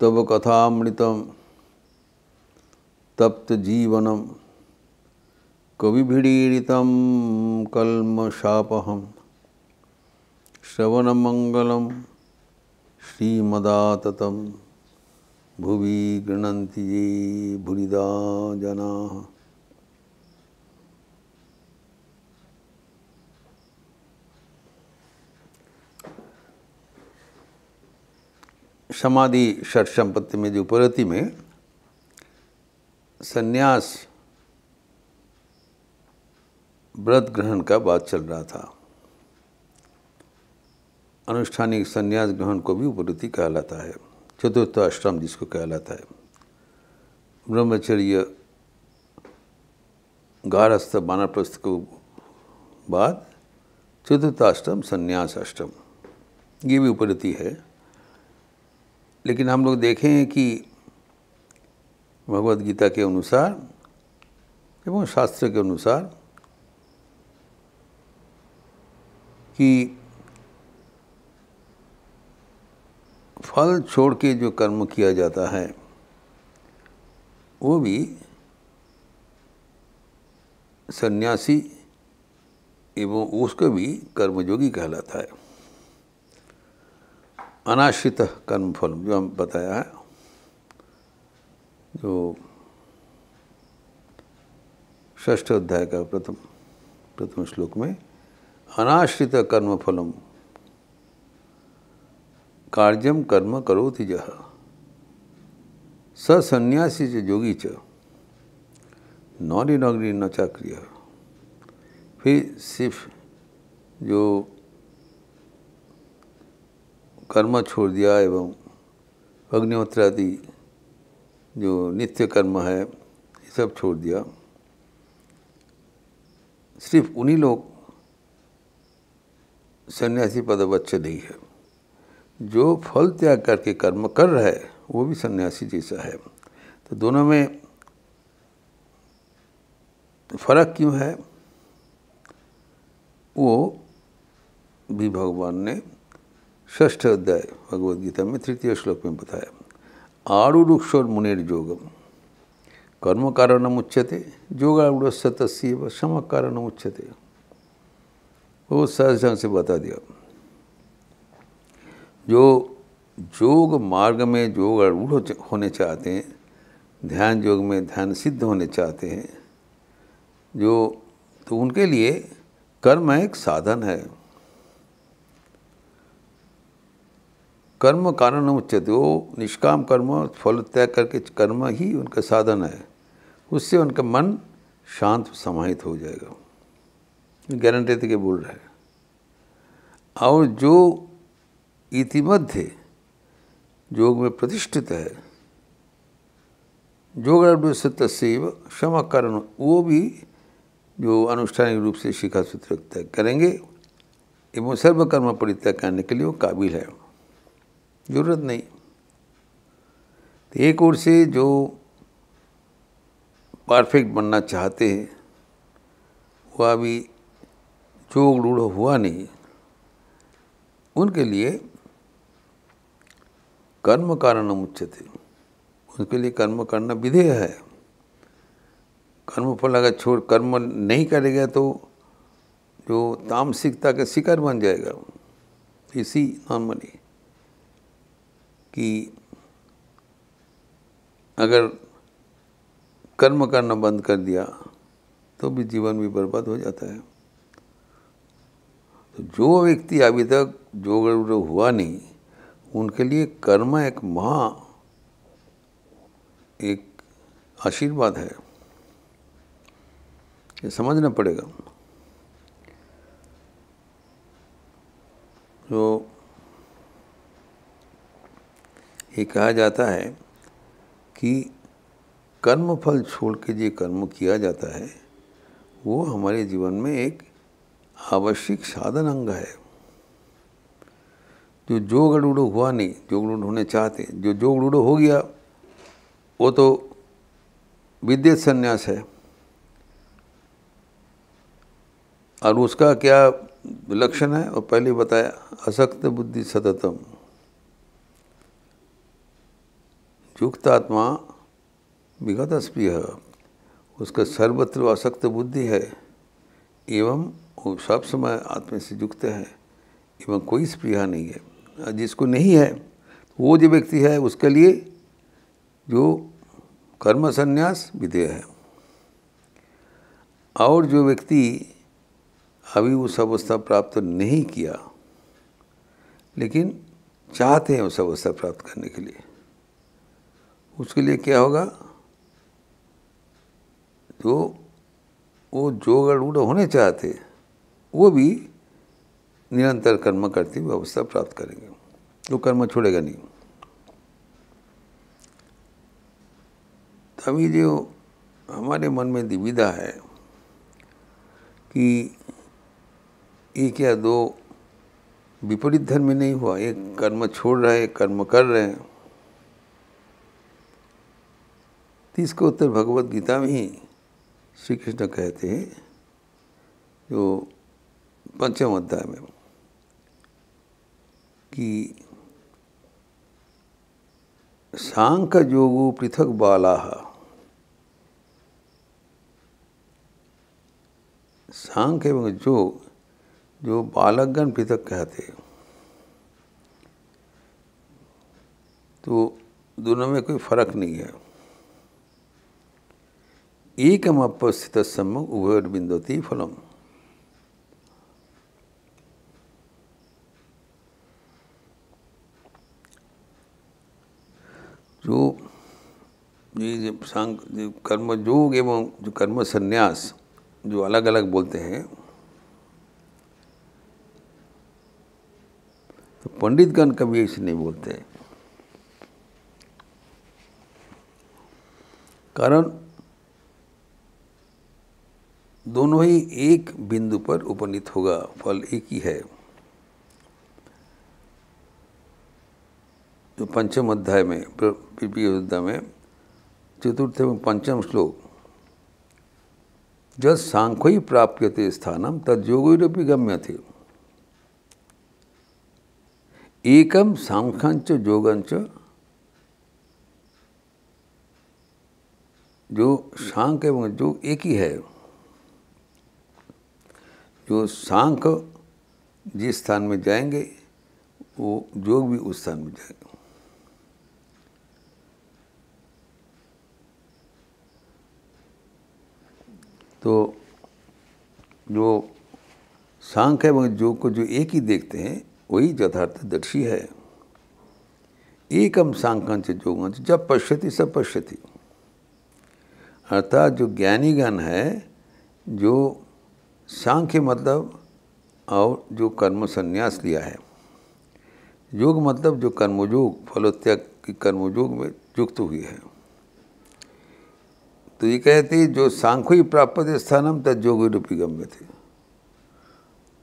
तव कथामृतम तप्त जीवनम कविभिड़ीड़ित कल्मशापहम श्रवणमंगल श्रीमदात भुवि गृणंती ये भुरीदा जना समाधि षट संपत्ति में जो प्रति में संन्यास व्रत ग्रहण का बात चल रहा था अनुष्ठानिक संन्यास ग्रहण को भी उपरति कहलाता है चतुर्थ आश्रम जिसको कहलाता है ब्रह्मचर्य गारस्थ बानप्रस्थ को बाद चतुर्थाष्टम संन्यास अष्टम ये भी उपरति है लेकिन हम लोग देखें कि भगवत गीता के अनुसार एवं शास्त्र के अनुसार कि फल छोड़ के जो कर्म किया जाता है वो भी सन्यासी एवं उसको भी कर्मयोगी कहलाता है अनाश्रित कर्मफल जो हम बताया है जो ष्ठ अध्याय का प्रथम प्रथम श्लोक में अनाश्रित फलम कार्यम कर्म करोति जह सन्यासी च जोगी च नौरी नौकरी न चाक्रिय फिर सिर्फ जो कर्म छोड़ दिया एवं अग्निहोत्र आदि जो नित्य कर्म है ये सब छोड़ दिया सिर्फ उन्हीं लोग सन्यासी पदवच्च नहीं है जो फल त्याग करके कर्म कर रहा है वो भी सन्यासी जैसा है तो दोनों में फर्क क्यों है वो भी भगवान ने ष्ठ अध्याय भगवद्गीता में तृतीय श्लोक में बताया आरुरुक्षोर मुनेर योगम कर्म कारण उच्यते योगारूढ़ व सम कारण उच्यते बहुत सहज ढंग से बता दिया जो योग मार्ग में योग अड़ूढ़ होने चाहते हैं ध्यान योग में ध्यान सिद्ध होने चाहते हैं जो तो उनके लिए कर्म एक साधन है कर्म कारण उच्चते वो निष्काम कर्म फल त्याग करके कर्म ही उनका साधन है उससे उनका मन शांत समाहित हो जाएगा गारंटी तो कि बोल रहे और जो इतिमध्य योग में प्रतिष्ठित है योग सत्यव क्षमा करण वो भी जो अनुष्ठानिक रूप से शिखा सूत्र करेंगे एवं सर्वकर्म परित्याग करने के लिए वो काबिल है ज़रूरत नहीं तो एक ओर से जो परफेक्ट बनना चाहते हैं वह अभी जो रूढ़ हुआ नहीं उनके लिए कर्म कारण थे उनके लिए कर्म करना विधेय है कर्म फल अगर छोड़ कर्म नहीं करेगा तो जो तामसिकता का शिकार बन जाएगा इसी नॉर्मली कि अगर कर्म करना बंद कर दिया तो भी जीवन भी बर्बाद हो जाता है तो जो व्यक्ति अभी तक जो हुआ नहीं उनके लिए कर्म एक महा एक आशीर्वाद है ये समझना पड़ेगा जो ये कहा जाता है कि कर्म फल छोड़ के जो कर्म किया जाता है वो हमारे जीवन में एक आवश्यक साधन अंग है जो जो गड़ूडो हुआ नहीं जो गड़ूड होने चाहते जो जो गड़ूडो हो गया वो तो विद्युत संन्यास है और उसका क्या लक्षण है और पहले बताया असक्त बुद्धि सततम आत्मा विगत स्पृह उसका सर्वत्र असक्त बुद्धि है एवं वो सब समय आत्मा से युक्त है एवं कोई स्पीहा नहीं है जिसको नहीं है तो वो जो व्यक्ति है उसके लिए जो कर्म संन्यास विधेय है और जो व्यक्ति अभी उस अवस्था प्राप्त नहीं किया लेकिन चाहते हैं उस अवस्था प्राप्त करने के लिए उसके लिए क्या होगा जो वो जो अड़ूढ़ होने चाहते वो भी निरंतर कर्म करती हुई अवस्था प्राप्त करेंगे वो कर्म छोड़ेगा नहीं तभी जो हमारे मन में दिविधा है कि एक या दो विपरीत धर्म में नहीं हुआ एक कर्म छोड़ रहे हैं कर्म कर रहे हैं तीसरा तो उत्तर भगवत गीता में ही श्री कृष्ण कहते हैं जो पंचम अध्याय में कि सांख जोगु पृथक बाला सांख एवं जो जो बालकगण पृथक कहते तो दोनों में कोई फर्क नहीं है एकमस्थित सम्मुख उभयोर्बिंदोति फलम जो ये कर्म योग एवं जो कर्म संन्यास जो अलग अलग बोलते हैं तो पंडितगण कभी ऐसे नहीं बोलते कारण दोनों ही एक बिंदु पर उपनीत होगा फल एक ही है जो पंचम अध्याय में अयोध्या में चतुर्थ एवं पंचम श्लोक जब सांख्य प्राप्य थे स्थानम तद गम्य थे एकम सांख्यंच योगंच जो शांक एवं जो एक ही है जो सांख जिस स्थान में जाएंगे वो योग भी उस स्थान में जाएंगे तो जो सांख है वह योग को जो एक ही देखते हैं वही यथार्थ दर्शी है एकम सांकांच योगांच जब पश्यति सब पश्यति अर्थात जो ज्ञानीगण है जो सांख्य मतलब और जो कर्म संन्यास लिया है योग मतलब जो कर्मयोग फलोत्याग की कर्मयोग में युक्त हुई है तो ये कहते जो सांख्य प्राप्त स्थानम तयोग रूपी गम्य थे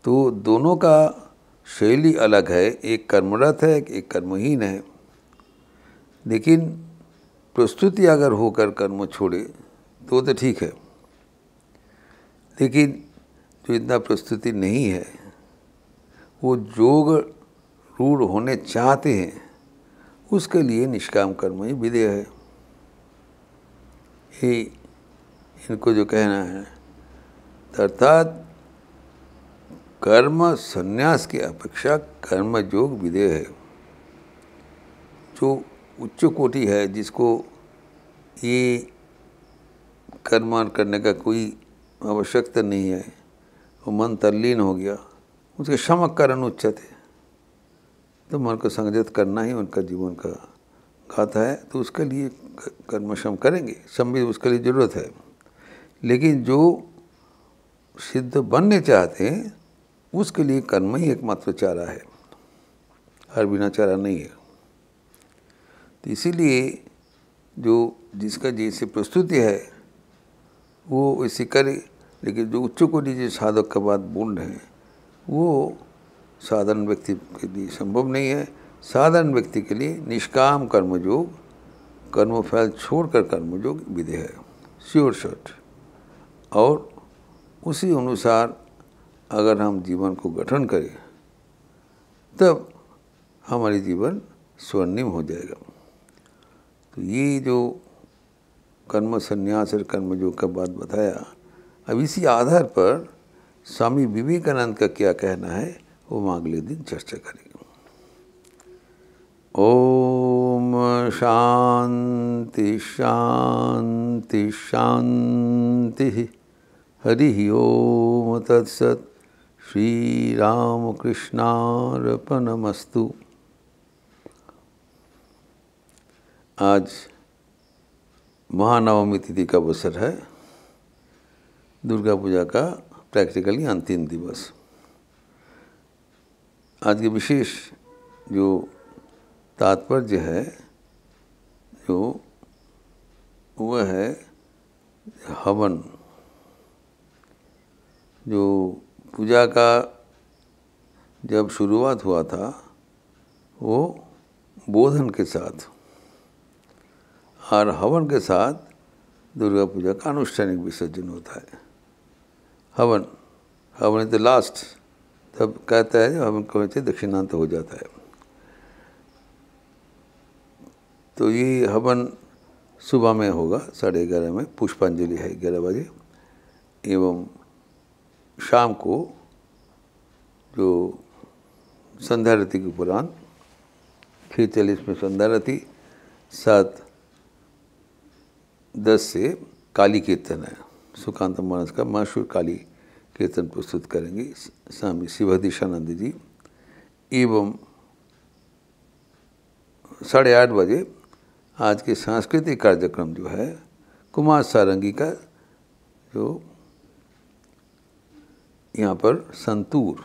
तो दोनों का शैली अलग है एक कर्मरत है एक कर्महीन है लेकिन प्रस्तुति अगर होकर कर्म छोड़े तो तो ठीक है लेकिन जो तो इतना प्रस्तुति नहीं है वो योग रूढ़ होने चाहते हैं उसके लिए निष्काम कर्म ही विधेय है ये इनको जो कहना है अर्थात कर्म संन्यास की अपेक्षा कर्म योग विधेय है जो उच्च कोटि है जिसको ये कर्म करने का कोई आवश्यकता नहीं है वो मन तल्लीन हो गया उसके शमक कारण थे तो मन को संगजित करना ही उनका जीवन का गाथा है तो उसके लिए कर्म श्रम करेंगे शम भी उसके लिए ज़रूरत है लेकिन जो सिद्ध बनने चाहते हैं उसके लिए कर्म ही एकमात्र चारा है हर बिना चारा नहीं है तो इसीलिए जो जिसका जैसे प्रस्तुति है वो ऐसे करे लेकिन जो उच्च को नीचे साधक का बात रहे हैं वो साधारण व्यक्ति के लिए संभव नहीं है साधारण व्यक्ति के लिए निष्काम कर्मयोग कर्मफल छोड़कर कर्मयोग विधि है श्योर शर्ट और उसी अनुसार अगर हम जीवन को गठन करें तब हमारे जीवन स्वर्णिम हो जाएगा तो ये जो कर्म संन्यास और कर्मयोग का बात बताया अब इसी आधार पर स्वामी विवेकानंद का क्या कहना है वो हम अगले दिन चर्चा करेंगे ओम शांति शांति शांति हरि ओम तत्सत श्री राम कृष्णार्पणमस्तु आज महानवमी तिथि का अवसर है दुर्गा पूजा का प्रैक्टिकली अंतिम दिवस आज के विशेष जो तात्पर्य है जो वह है हवन जो पूजा का जब शुरुआत हुआ था वो बोधन के साथ और हवन के साथ दुर्गा पूजा का अनुष्ठानिक विसर्जन होता है हवन हवन इज द लास्ट तब कहता है हवन को दक्षिणांत हो जाता है तो ये हवन सुबह में होगा साढ़े ग्यारह में पुष्पांजलि है ग्यारह बजे एवं शाम को जो संध्या रति के उपरांत फिर चालीस में संध्या रति सात दस से काली कीर्तन है सुकांत मानस का माशूर काली कीर्तन प्रस्तुत करेंगे स्वामी शिवदीशानंद जी एवं साढ़े आठ बजे आज के सांस्कृतिक कार्यक्रम जो है कुमार सारंगी का जो यहाँ पर संतूर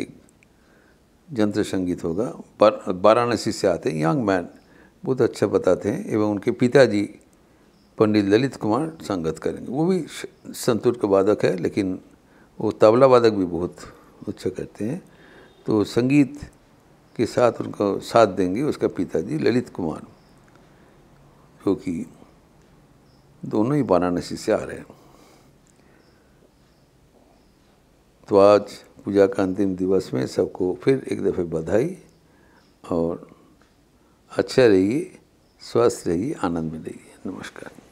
एक जंत्र संगीत होगा वाराणसी से आते हैं यंग मैन बहुत अच्छा बताते हैं एवं उनके पिताजी पंडित ललित कुमार संगत करेंगे वो भी संतूर का वादक है लेकिन वो तबला वादक भी बहुत अच्छा करते हैं तो संगीत के साथ उनका साथ देंगे उसका पिताजी ललित कुमार जो कि दोनों ही वाराणसी से आ रहे हैं तो आज पूजा का अंतिम दिवस में सबको फिर एक दफ़े बधाई और अच्छा रहिए स्वस्थ रहिए आनंद में रहिए नमस्कार